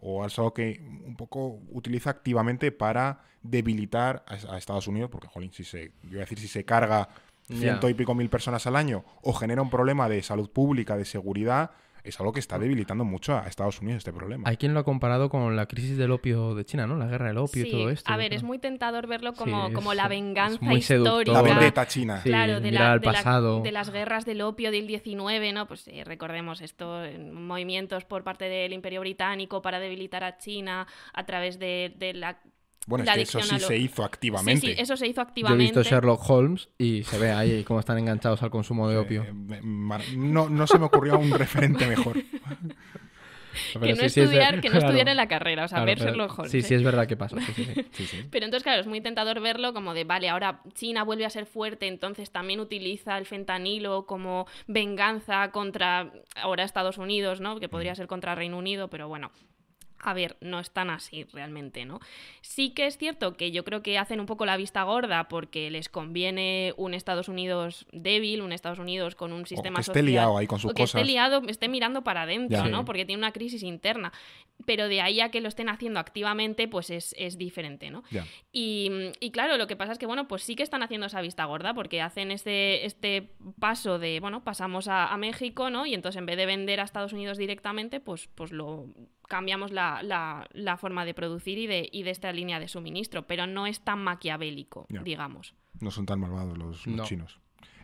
o al algo que un poco utiliza activamente para debilitar a, Estados Unidos, porque, jolín, si se, yo a decir, si se carga ciento y pico mil personas al año o genera un problema de salud pública, de seguridad, es algo que está debilitando mucho a Estados Unidos este problema. Hay quien lo ha comparado con la crisis del opio de China, ¿no? La guerra del opio y todo esto. A ver, es muy tentador verlo como, como la venganza histórica. La vendetta china. claro, de, pasado. de, las guerras del opio del 19, ¿no? Pues eh, recordemos estos movimientos por parte del Imperio Británico para debilitar a China a través de la bueno, es que eso sí se hizo activamente. Sí, eso se hizo activamente. Yo he visto Sherlock Holmes y se ve ahí cómo están enganchados al consumo de opio. Eh, no, no se me ocurrió un referente mejor. que, no estudiar, que no en la carrera, o sea, ver Sherlock Holmes. Sí, sí, ¿eh? es verdad que pasó. pero entonces, claro, es muy tentador verlo como de, vale, ahora China vuelve a ser fuerte, entonces también utiliza el fentanilo como venganza contra ahora Estados Unidos, ¿no? Que podría mm. ser contra Reino Unido, pero bueno, a ver, no están así realmente, ¿no? Sí que es cierto que yo creo que hacen un poco la vista gorda porque les conviene un Estados Unidos débil, un Estados Unidos con un sistema o que esté liado ahí con sus o que esté liado, esté mirando para adentro, ¿no? Porque tiene una crisis interna. Pero de ahí a que lo estén haciendo activamente, pues es, diferente, ¿no? Y, claro, lo que pasa es que, bueno, pues sí que están haciendo esa vista gorda porque hacen este, este paso de, bueno, pasamos a, a México, ¿no? Y entonces en vez de vender a Estados Unidos directamente, pues, pues lo cambiamos la, la, forma de producir y de, y de, esta línea de suministro, pero no es tan maquiavélico, digamos. No son tan malvados los, chinos.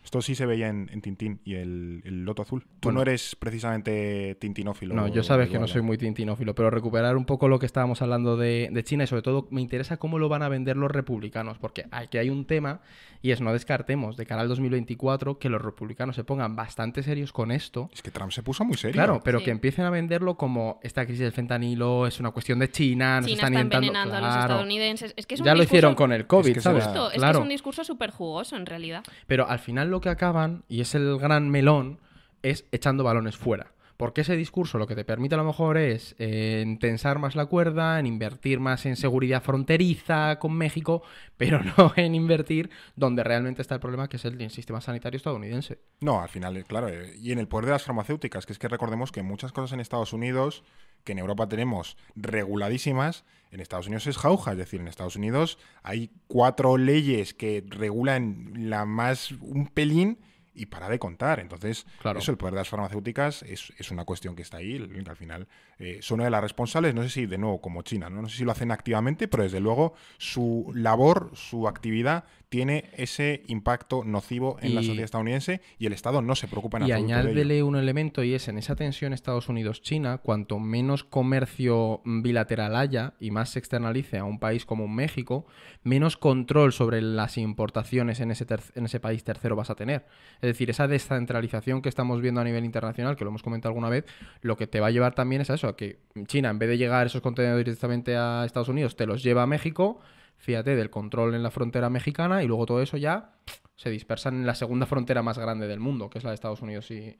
Esto sí se veía en, Tintín y el, Loto Azul. Tú no eres precisamente tintinófilo. No, yo sabes que no soy muy tintinófilo, pero recuperar un poco lo que estábamos hablando de, China y sobre todo me interesa cómo lo van a vender los republicanos, porque aquí hay un tema y es no descartemos de Canal 2024 que los republicanos se pongan bastante serios con esto. Es que Trump se puso muy serio. Claro, pero que empiecen a venderlo como esta crisis del fentanilo es una cuestión de China, nos están envenenando a los estadounidenses. Es ya lo hicieron con el COVID, ¿sabes? es que es un discurso súper jugoso en realidad. Pero al final que acaban, y es el gran melón, es echando balones fuera. Porque ese discurso lo que te permite a lo mejor es eh, tensar más la cuerda, en invertir más en seguridad fronteriza con México, pero no en invertir donde realmente está el problema, que es el sistema sanitario estadounidense. No, al final, eh, claro, eh, y en el poder de las farmacéuticas, que es que recordemos que muchas cosas en Estados Unidos que en Europa tenemos reguladísimas, en Estados Unidos es jauja. Es decir, en Estados Unidos hay cuatro leyes que regulan la más un pelín y para de contar. Entonces, claro. eso, el poder de las farmacéuticas es, es, una cuestión que está ahí, al final eh, son una de las responsables, no sé si de nuevo como China, ¿no? no sé si lo hacen activamente, pero desde luego su labor, su actividad tiene ese impacto nocivo en la sociedad estadounidense y el Estado no se preocupa en absoluto. Y añádele un elemento y es en esa tensión Estados Unidos-China, cuanto menos comercio bilateral haya y más se externalice a un país como México, menos control sobre las importaciones en ese, en ese país tercero vas a tener. Es decir, esa descentralización que estamos viendo a nivel internacional, que lo hemos comentado alguna vez, lo que te va a llevar también es a eso sea, que China, en vez de llegar esos contenedores directamente a Estados Unidos, te los lleva a México, fíjate, del control en la frontera mexicana y luego todo eso ya se dispersa en la segunda frontera más grande del mundo, que es la de Estados Unidos y,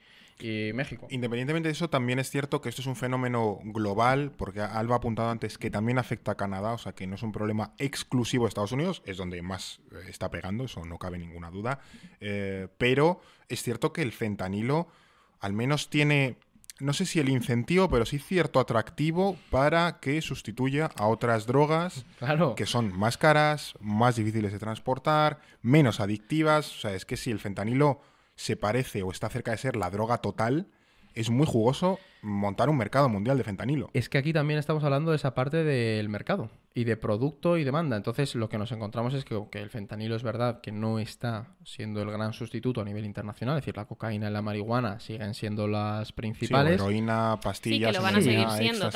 México. Independientemente de eso, también es cierto que esto es un fenómeno global, porque Alba ha apuntado antes que también afecta a Canadá, o sea que no es un problema exclusivo de Estados Unidos, es donde más eh, está pegando, eso no cabe ninguna duda, eh, pero es cierto que el fentanilo al menos tiene no sé si el incentivo, pero sí cierto atractivo para que sustituya a otras drogas que son más caras, más difíciles de transportar, menos adictivas. O sea, es que si el fentanilo se parece o está cerca de ser la droga total, es muy jugoso montar un mercado mundial de fentanilo. Es que aquí también estamos hablando de esa parte del mercado y de producto y demanda. Entonces lo que nos encontramos es que, el fentanilo es verdad que no está siendo el gran sustituto a nivel internacional, es decir, la cocaína y la marihuana siguen siendo las principales. heroína, pastillas, sí, van a seguir siendo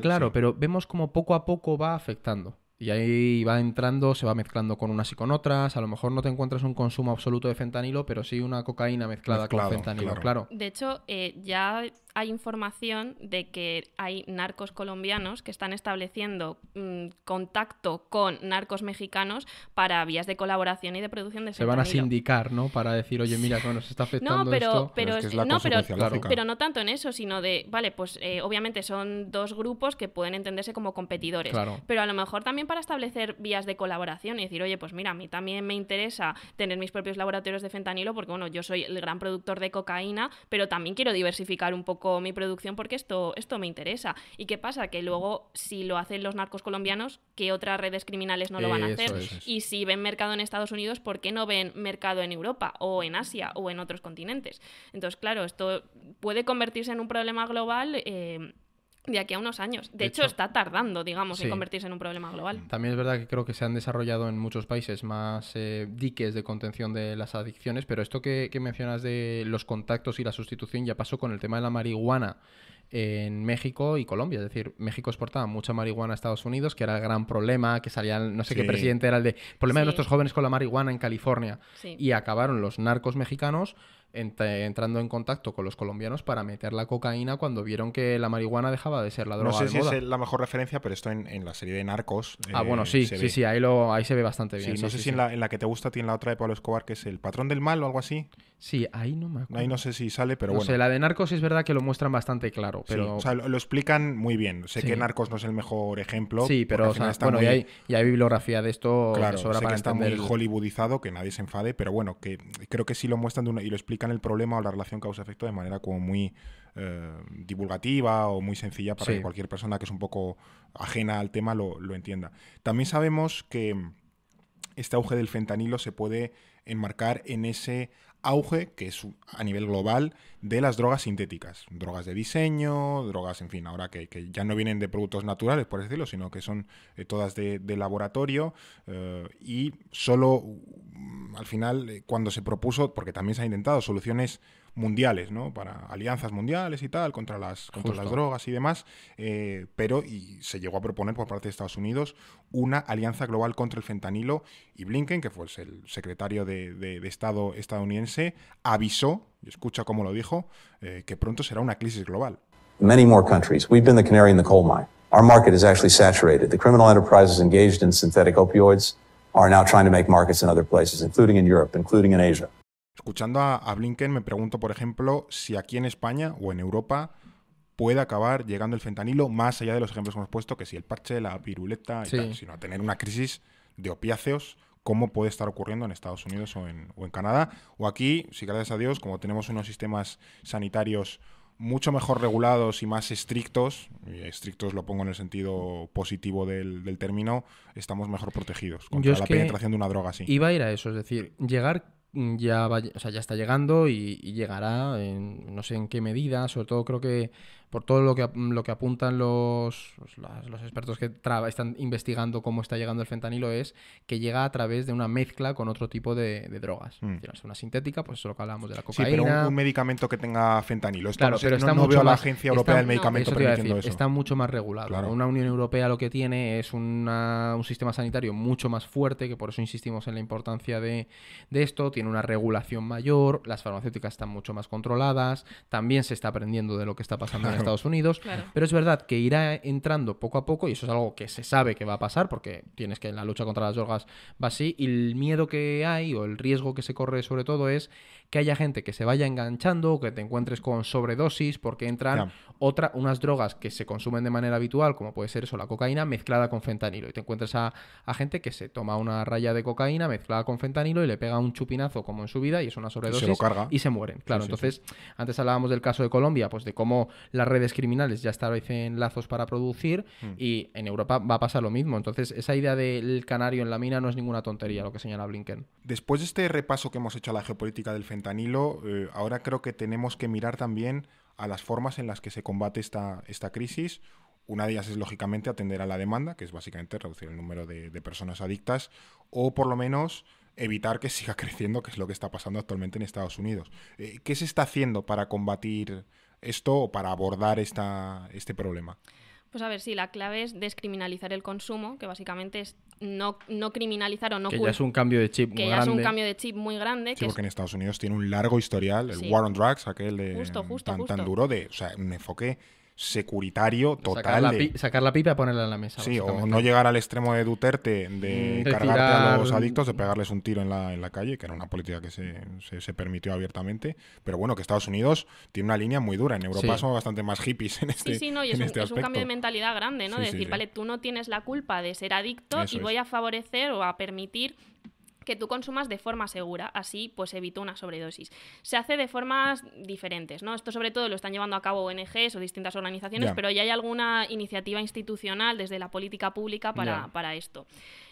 claro, pero vemos como poco a poco va afectando. Y ahí va entrando, se va mezclando con unas y con otras. A lo mejor no te encuentras un consumo absoluto de fentanilo, pero sí una cocaína mezclada con fentanilo, claro. claro. De hecho, eh, ya hay información de que hay narcos colombianos que están estableciendo mm, contacto con narcos mexicanos para vías de colaboración y de producción de Se van a sindicar, ¿no? Para decir, oye, mira, cómo nos está afectando pero, esto. Pero, no, tanto en eso, sino de, vale, pues eh, obviamente son dos grupos que pueden entenderse como competidores. Pero a lo mejor también para establecer vías de colaboración y decir, oye, pues mira, a mí también me interesa tener mis propios laboratorios de fentanilo porque, bueno, yo soy el gran productor de cocaína, pero también quiero diversificar un poco con mi producción porque esto, esto me interesa. ¿Y qué pasa? Que luego, si lo hacen los narcos colombianos, ¿qué otras redes criminales no lo van a hacer? Y si ven mercado en Estados Unidos, ¿por qué no ven mercado en Europa o en Asia o en otros continentes? Entonces, claro, esto puede convertirse en un problema global. Eh, de aquí a unos años. De, hecho, está tardando, digamos, en convertirse en un problema global. También es verdad que creo que se han desarrollado en muchos países más eh, diques de contención de las adicciones, pero esto que, mencionas de los contactos y la sustitución ya pasó con el tema de la marihuana en México y Colombia. Es decir, México exportaba mucha marihuana a Estados Unidos, que era el gran problema, que salían, no sé qué presidente era el de problema de nuestros jóvenes con la marihuana en California. Y acabaron los narcos mexicanos entrando en contacto con los colombianos para meter la cocaína cuando vieron que la marihuana dejaba de ser la droga. No sé si es la mejor referencia, pero esto en, la serie de Narcos. Ah, eh, bueno, sí, sí, sí, ahí, lo, ahí se ve bastante bien. no sé si en la, en, la, que te gusta tiene la otra de Pablo Escobar, que es El Patrón del Mal o algo así. Sí, ahí no me acuerdo. Ahí no sé si sale, pero no bueno. Sé, la de Narcos es verdad que lo muestran bastante claro, pero... o sea, lo, explican muy bien. Sé que Narcos no es el mejor ejemplo. Sí, pero, bueno, y, hay, bibliografía de esto claro, que está muy hollywoodizado, que nadie se enfade, pero bueno, que creo que sí lo muestran de y lo explican el problema o la relación causa-efecto de manera como muy eh, divulgativa o muy sencilla para que cualquier persona que es un poco ajena al tema lo, lo entienda. También sabemos que este auge del fentanilo se puede enmarcar en ese auge, que es a nivel global, de las drogas sintéticas. Drogas de diseño, drogas, en fin, ahora que, ya no vienen de productos naturales, por decirlo, sino que son eh, todas de, laboratorio. Eh, y solo mm, al final, eh, cuando se propuso, porque también se han intentado soluciones mundiales, ¿no? Para alianzas mundiales y tal, contra las, contra las drogas y demás. Eh, pero y se llegó a proponer por parte de Estados Unidos una alianza global contra el fentanilo y Blinken, que fue el secretario de, de, de Estado estadounidense, avisó, escucha cómo lo dijo, eh, que pronto será una crisis global. Many more countries. We've been the canary in the coal mine. Our market is actually saturated. The criminal enterprises engaged in synthetic opioids are now trying to make markets in other places, including in Europe, including in Asia. Escuchando a, Blinken me pregunto, por ejemplo, si aquí en España o en Europa puede acabar llegando el fentanilo, más allá de los ejemplos que hemos puesto, que si el parche, la piruleta y sino a tener una crisis de opiáceos cómo puede estar ocurriendo en Estados Unidos o en, Canadá. O aquí, si gracias a Dios, como tenemos unos sistemas sanitarios mucho mejor regulados y más estrictos, y estrictos lo pongo en el sentido positivo del, del término, estamos mejor protegidos contra la penetración de una droga así. Iba a ir a eso, es decir, llegar Mm, ya, va, o sea, ya está llegando y, llegará, no sé en qué medida, sobre todo creo que por todo lo que, lo que apuntan los, pues, los, expertos que están investigando cómo está llegando el fentanilo, es que llega a través de una mezcla con otro tipo de, drogas. Mm. es Una sintética, pues eso lo que hablábamos de la cocaína. Sí, pero un, medicamento que tenga fentanilo. claro, pero no, veo a la Agencia Europea del Medicamento eso. Está mucho más regulado. Una Unión Europea lo que tiene es un sistema sanitario mucho más fuerte, que por eso insistimos en la importancia de, de esto. Tiene una regulación mayor, las farmacéuticas están mucho más controladas, también se está aprendiendo de lo que está pasando en Estados Unidos. Pero es verdad que irá entrando poco a poco, y eso es algo que se sabe que va a pasar, porque tienes que en la lucha contra las drogas va así, y el miedo que hay o el riesgo que se corre sobre todo es que haya gente que se vaya enganchando, que te encuentres con sobredosis, porque entran otra, unas drogas que se consumen de manera habitual, como puede ser eso, la cocaína, mezclada con fentanilo. Y te encuentras a, gente que se toma una raya de cocaína mezclada con fentanilo y le pega un chupinazo como en su vida y es una sobredosis y se, mueren. Claro, entonces, antes hablábamos del caso de Colombia, pues de cómo la redes criminales ya establecen lazos para producir mm. y en Europa va a pasar lo mismo. Entonces, esa idea del canario en la mina no es ninguna tontería lo que señala Blinken. Después de este repaso que hemos hecho a la geopolítica del fentanilo, eh, ahora creo que tenemos que mirar también a las formas en las que se combate esta, esta crisis. Una de ellas es, lógicamente, atender a la demanda, que es básicamente reducir el número de, personas adictas, o por lo menos evitar que siga creciendo, que es lo que está pasando actualmente en Estados Unidos. Eh, ¿Qué se está haciendo para combatir esto para abordar esta, este problema? Pues a ver, sí, la clave es descriminalizar el consumo, que básicamente es no, no criminalizar o no... Que ya es un cambio de chip que muy ya grande. es un cambio de chip muy grande. Sí, que en Estados Unidos tiene un largo historial, el War on Drugs, aquel de, tan, duro, de, o sea, un enfoque securitario total. Sacar la, pipa y ponerla en la mesa. Sí, o no llegar al extremo de Duterte de, mm, cargarte a los adictos, de pegarles un tiro en la, en la calle, que era una política que se, se, permitió abiertamente. Pero bueno, que Estados Unidos tiene una línea muy dura. En Europa son bastante más hippies en este Sí, sí, no, y es, un, este cambio de mentalidad grande, ¿no? de decir, vale, tú no tienes la culpa de ser adicto y voy a favorecer o a permitir que tú consumas de forma segura, así pues evita una sobredosis. Se hace de formas diferentes, ¿no? Esto sobre todo lo están llevando a cabo ONGs o distintas organizaciones, pero ya hay alguna iniciativa institucional desde la política pública para, para esto.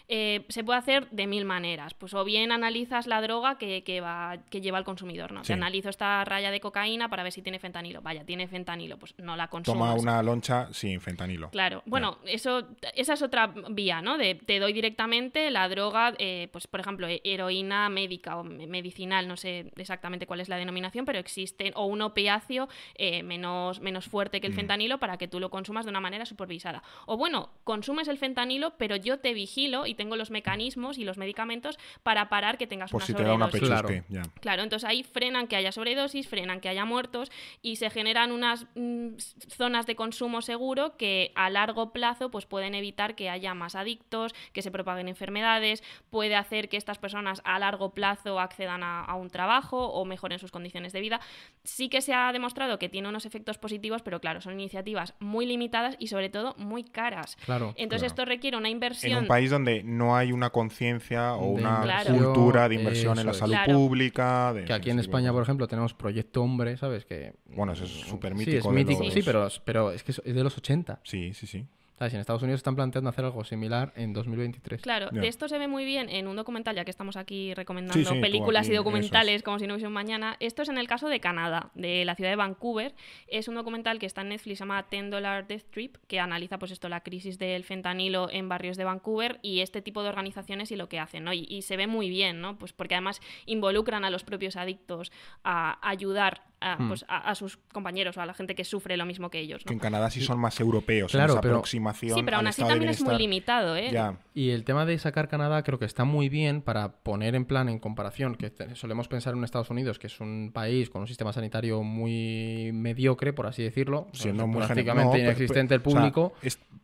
Eh, se puede hacer de mil maneras. Pues o bien analizas la droga que, va, que lleva el consumidor, ¿no? analizo esta raya de cocaína para ver si tiene fentanilo. Vaya, tiene fentanilo, pues no la consumo. Toma una loncha sin fentanilo. Claro. Bueno, eso, esa es otra vía, ¿no? De, te doy directamente la droga, eh, pues por ejemplo, heroína médica o medicinal, no sé exactamente cuál es la denominación, pero existe o un opiáceo eh, menos, menos fuerte que el mm. fentanilo para que tú lo consumas de una manera supervisada. O bueno, consumes el fentanilo, pero yo te vigilo tengo los mecanismos y los medicamentos para parar que tengas una si sobredosis. Te da claro. entonces ahí frenan que haya sobredosis, frenan que haya muertos y se generan unas mm, zonas de consumo seguro que a largo plazo pues pueden evitar que haya más adictos, que se propaguen enfermedades, puede hacer que estas personas a largo plazo accedan a, un trabajo o mejoren sus condiciones de vida. Sí que se ha demostrado que tiene unos efectos positivos, pero claro, son iniciativas muy limitadas y sobre todo muy caras. Claro. Entonces esto requiere una inversión. En un país donde no hay una conciencia o una cultura de inversión en la salud pública. De, que aquí en España, por ejemplo, tenemos Proyecto Hombre, ¿sabes? Que... Bueno, eso es súper mítico. Sí, sí, pero, pero es que es de los 80. Sí, sí, sí. Si En Estados Unidos están planteando hacer algo similar en 2023. Claro, esto se ve muy bien en un documental, ya que estamos aquí recomendando películas y documentales como si no hubiese mañana. Esto es en el caso de Canadá, de la ciudad de Vancouver. Es un documental que está en Netflix, se llama Ten Dollar Death Trip, que analiza pues esto, la crisis del fentanilo en barrios de Vancouver y este tipo de organizaciones y lo que hacen, ¿no? Y, y se ve muy bien, ¿no? Pues porque además involucran a los propios adictos a ayudar Hmm. Pues, a, sus compañeros o a la gente que sufre lo mismo que ellos. Que en Canadá sí son más europeos, claro, esa pero, aproximación. Sí, pero aún así también es muy limitado, ¿eh? Y el tema de sacar Canadá creo que está muy bien para poner en plan, en comparación, que solemos pensar en Estados Unidos, que es un país con un sistema sanitario muy mediocre, por así decirlo, siendo prácticamente inexistente el público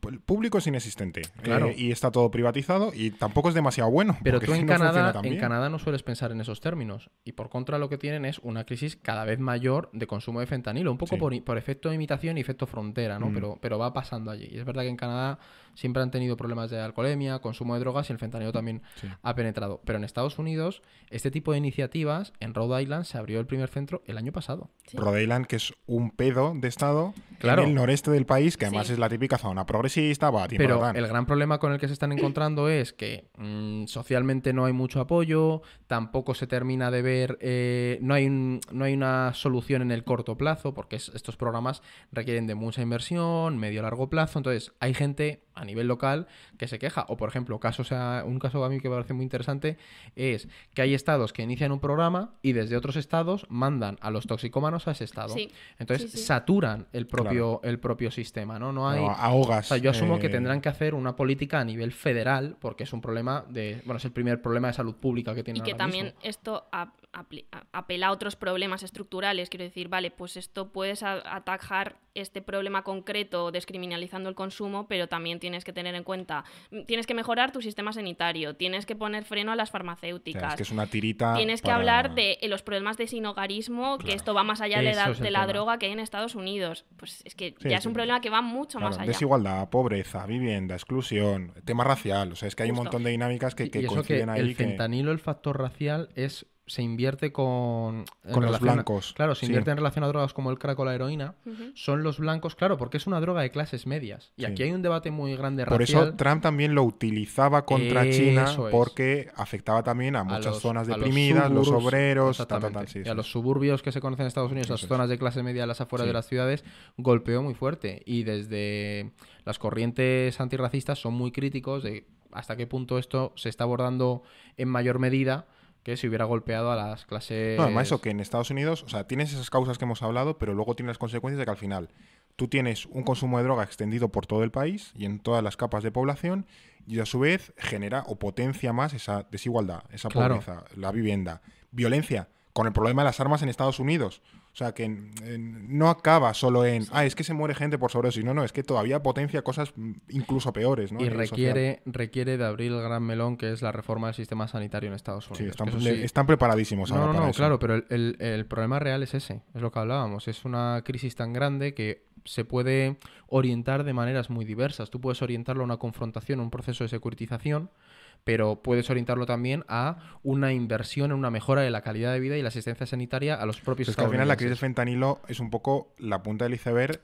el público es inexistente. Eh, claro. y está todo privatizado y tampoco es demasiado bueno. Pero tú en, Canadá, en Canadá no sueles pensar en esos términos. Y por contra lo que tienen es una crisis cada vez mayor de consumo de fentanilo. Un poco por, efecto de imitación y efecto frontera, ¿no? Mm. Pero, pero va pasando allí. Y es verdad que en Canadá siempre han tenido problemas de alcoholemia, consumo de drogas y el fentanilo también ha penetrado. Pero en Estados Unidos, este tipo de iniciativas, en Rhode Island se abrió el primer centro el año pasado. Rhode Island, que es un pedo de estado en el noreste del país, que además es la típica zona progresiva sí estaba. Pero el gran problema con el que se están encontrando es que mm, socialmente no hay mucho apoyo, tampoco se termina de ver, eh, no, hay no hay una solución en el corto plazo, porque estos programas requieren de mucha inversión, medio largo plazo, entonces hay gente a nivel local que se queja. O por ejemplo, caso sea un caso a mí que me parece muy interesante es que hay estados que inician un programa y desde otros estados mandan a los toxicómanos a ese estado. Entonces saturan el propio, el propio sistema, ¿no? No hay... ahogas yo asumo que eh, tendrán que hacer una política a nivel federal, porque es un problema de. Bueno, es el primer problema de salud pública que tiene Y que también esto apela a otros problemas estructurales. Quiero decir, vale, pues esto puedes atajar este problema concreto descriminalizando el consumo, pero también tienes que tener en cuenta. Mm, tienes que mejorar tu sistema sanitario, tienes que poner freno a las farmacéuticas. es que es una tirita. Tienes que hablar de eh, los problemas de sinogarismo, que esto va más allá de la, droga que hay en Estados Unidos. Pues es que ya es un problema que va mucho más allá. Desigualdad, pobreza, vivienda, exclusión, tema racial. O sea, es que hay un montón de dinámicas que, que que ahí El fentanilo, el factor racial, es se invierte con... Eh, con los blancos. claro, se invierte en relación a drogas como el crack o la heroína. Son los blancos, claro, porque es una droga de clases medias. Y aquí hay un debate muy grande Por eso Trump también lo utilizaba contra China porque afectaba también a muchas zonas deprimidas, los, obreros, tal, tal, tal, sí, a los suburbios que se conocen en Estados Unidos, las zonas de clase media, las afueras de las ciudades, golpeó muy fuerte. Y desde las corrientes antirracistas son muy críticos de hasta qué punto esto se está abordando en mayor medida que si hubiera golpeado a las clases... No, además eso que en Estados Unidos, o sea, tienes esas causas que hemos hablado, pero luego tienes las consecuencias de que al final tú tienes un consumo de droga extendido por todo el país y en todas las capas de población y a su vez genera o potencia más esa desigualdad, esa pobreza, la vivienda, violencia, con el problema de las armas en Estados Unidos. O sea, que no acaba solo en, ah, es que se muere gente por sobredosis. No, no, es que todavía potencia cosas mm, incluso peores. Y requiere, requiere de abrir el gran melón, que es la reforma del sistema sanitario en Estados Unidos. Sí, están, preparadísimos. ahora no, para eso. claro, pero el, el, problema real es ese, es lo que hablábamos. Es una crisis tan grande que se puede orientar de maneras muy diversas. Tú puedes orientarlo a una confrontación, a un proceso de securitización pero puedes orientarlo también a una inversión en una mejora de la calidad de vida y la asistencia sanitaria a los propios Es que Al final la crisis del fentanilo es un poco la punta del iceberg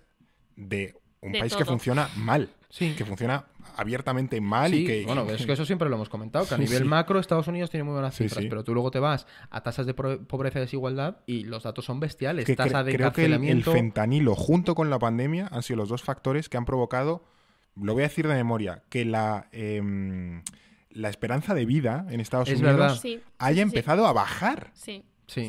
de un país que funciona mal. Sí. Que funciona abiertamente mal y que. Bueno, es que eso siempre lo hemos comentado, que a nivel macro Estados Unidos tiene muy buenas cifras, pero tú luego te vas a tasas de pobreza y desigualdad y los datos son bestiales. Tasa creo que el, fentanilo junto con la pandemia han sido los dos factores que han provocado, lo voy a decir de memoria, que la. Em, la esperanza de vida en Estados Unidos haya empezado a bajar. Sí.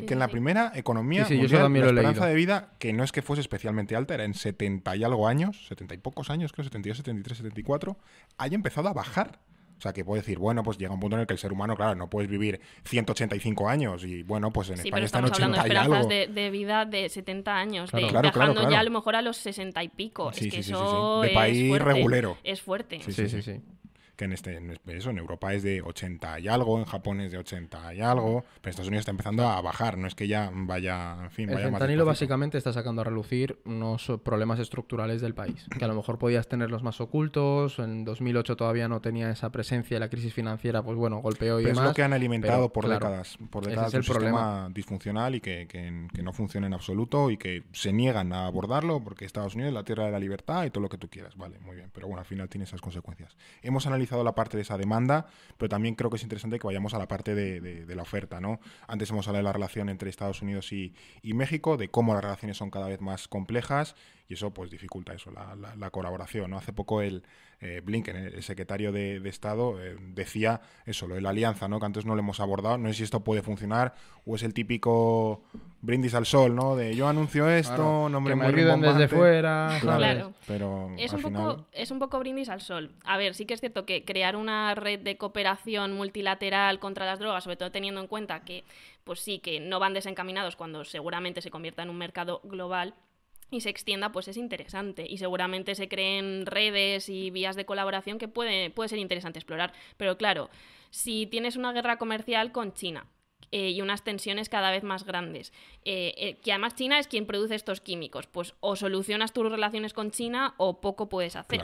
Que en la primera economía mundial, la esperanza de vida, que no es que fuese especialmente alta, era en 70 y algo años, 70 y pocos años, creo, 72, 73, 74, haya empezado a bajar. O sea, que puede decir, bueno, pues llega un punto en el que el ser humano, claro, no puedes vivir 185 años y bueno, pues en el España están 80 hablando de esperanzas De, de vida de 70 años, de bajando ya a lo mejor a los 60 y pico. es que sí, eso De país regulero. Es fuerte. Sí, sí, sí que este, en, este, eso, en Europa es de 80 y algo, en Japón es de 80 y algo, pero Estados Unidos está empezando a bajar, no es que ya vaya, en fin, básicamente está sacando a relucir unos problemas estructurales del país, que a lo mejor podías tenerlos más ocultos, en 2008 todavía no tenía esa presencia, la crisis financiera, pues bueno, golpeó y Es lo que han alimentado por décadas, por décadas el problema sistema disfuncional y que, no funciona en absoluto y que se niegan a abordarlo porque Estados Unidos es la tierra de la libertad y todo lo que tú quieras, vale, muy bien, pero bueno, al final tiene esas consecuencias. Hemos analizado la parte de esa demanda, pero también creo que es interesante que vayamos a la parte de, la oferta, ¿no? Antes hemos hablado de la relación entre Estados Unidos y, México, de cómo las relaciones son cada vez más complejas y eso pues dificulta eso, la, la colaboración, ¿no? Hace poco el eh, Blinken, el secretario de, Estado, eh, decía eso, lo de la alianza, ¿no? Que antes no lo hemos abordado. No sé si esto puede funcionar o es el típico brindis al sol, ¿no? De yo anuncio esto, nombre me desde fuera. Claro, Pero es un, poco, es un poco brindis al sol. A ver, sí que es cierto que crear una red de cooperación multilateral contra las drogas, sobre todo teniendo en cuenta que, pues sí, que no van desencaminados cuando seguramente se convierta en un mercado global y se extienda, pues es interesante. Y seguramente se creen redes y vías de colaboración que puede, puede ser interesante explorar. Pero claro, si tienes una guerra comercial con China, eh, y unas tensiones cada vez más grandes. Eh, eh, que además China es quien produce estos químicos. Pues o solucionas tus relaciones con China o poco puedes hacer.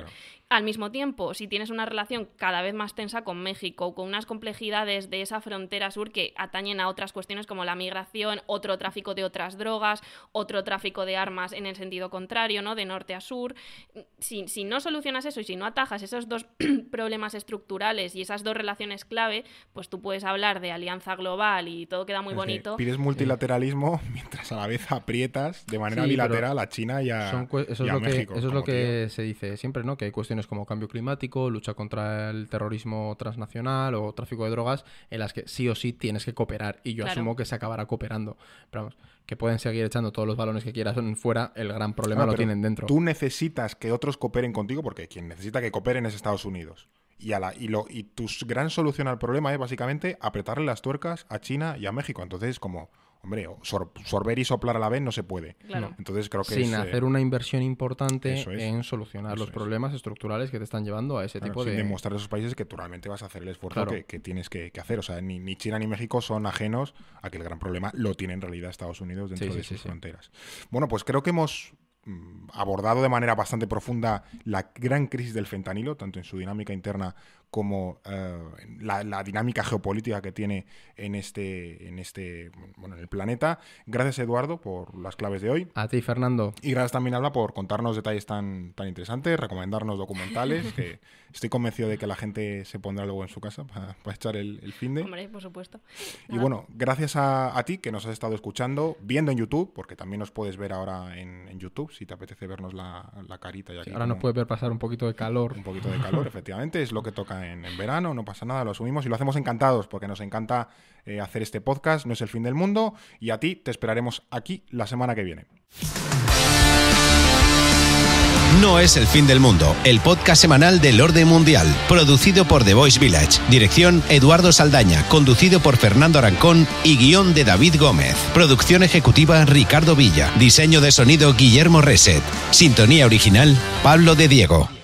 Al mismo tiempo, si tienes una relación cada vez más tensa con México, con unas complejidades de esa frontera sur que atañen a otras cuestiones como la migración, otro tráfico de otras drogas, otro tráfico de armas en el sentido contrario, ¿no? De norte a sur. Si, no solucionas eso y si no atajas esos dos problemas estructurales y esas dos relaciones clave, pues tú puedes hablar de alianza global y todo queda muy bonito. pides multilateralismo mientras a la vez aprietas de manera bilateral a China y a, eso es lo México, que, Eso es lo que se dice siempre, ¿no? Que hay cuestiones como cambio climático, lucha contra el terrorismo transnacional o tráfico de drogas, en las que sí o sí tienes que cooperar. Y yo asumo que se acabará cooperando. Pero vamos, que pueden seguir echando todos los balones que quieran fuera, el gran problema ah, lo tienen dentro. Tú necesitas que otros cooperen contigo, porque quien necesita que cooperen es Estados Unidos. Y, a y tu gran solución al problema es básicamente apretarle las tuercas a China y a México. Entonces, como Hombre, sorber y soplar a la vez no se puede. Claro. Entonces creo que Sin eh, hacer una inversión importante en solucionar los problemas estructurales que te están llevando a ese tipo de... sin de. demostrar a esos países que tú realmente vas a hacer el esfuerzo que, tienes que, hacer. O sea, ni, China ni México son ajenos a que el gran problema lo tiene en realidad Estados Unidos dentro de sus fronteras. Bueno, pues creo que hemos mm, abordado de manera bastante profunda la gran crisis del fentanilo, tanto en su dinámica interna como eh, la, dinámica geopolítica que tiene en este, en este, bueno, en el planeta. Gracias, Eduardo, por las claves de hoy. A ti, Fernando. Y gracias también, Alba, por contarnos detalles tan, tan interesantes, recomendarnos documentales, que estoy convencido de que la gente se pondrá luego en su casa para, echar el, fin de... por supuesto. Y bueno, gracias a, ti que nos has estado escuchando, viendo en YouTube, porque también nos puedes ver ahora en, YouTube, si te apetece vernos la, carita. ahora nos puede ver pasar un poquito de calor. Un poquito de calor, efectivamente, es lo que toca en, verano, no pasa nada, lo asumimos y lo hacemos encantados porque nos encanta eh, hacer este podcast, no es el fin del mundo y a ti te esperaremos aquí la semana que viene. No es el fin del mundo, el podcast semanal del orden mundial, producido por The Voice Village, dirección Eduardo Saldaña, conducido por Fernando Arancón y guión de David Gómez, producción ejecutiva Ricardo Villa, diseño de sonido Guillermo Reset, sintonía original Pablo de Diego.